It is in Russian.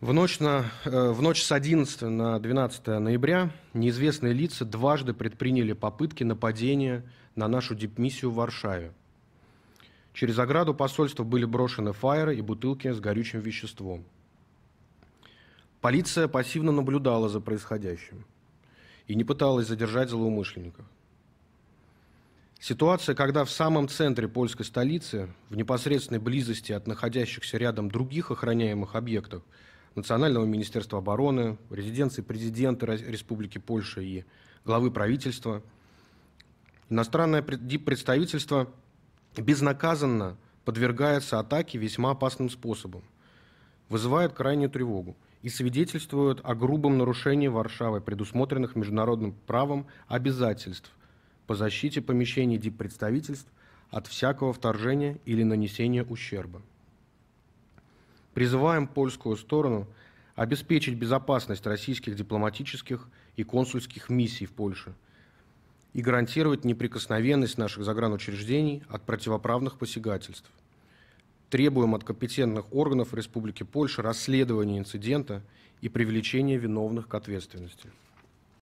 В ночь, на, э, в ночь с 11 на 12 ноября неизвестные лица дважды предприняли попытки нападения на нашу дипмиссию в Варшаве. Через ограду посольства были брошены фаеры и бутылки с горючим веществом. Полиция пассивно наблюдала за происходящим и не пыталась задержать злоумышленников. Ситуация, когда в самом центре польской столицы, в непосредственной близости от находящихся рядом других охраняемых объектов – Национального министерства обороны, резиденции президента Республики Польша и главы правительства. Иностранное представительство безнаказанно подвергается атаке весьма опасным способом, вызывает крайнюю тревогу и свидетельствует о грубом нарушении Варшавой предусмотренных международным правом обязательств по защите помещений диппредставительств от всякого вторжения или нанесения ущерба призываем польскую сторону обеспечить безопасность российских дипломатических и консульских миссий в Польше и гарантировать неприкосновенность наших загранучреждений от противоправных посягательств. Требуем от компетентных органов Республики Польша расследование инцидента и привлечение виновных к ответственности.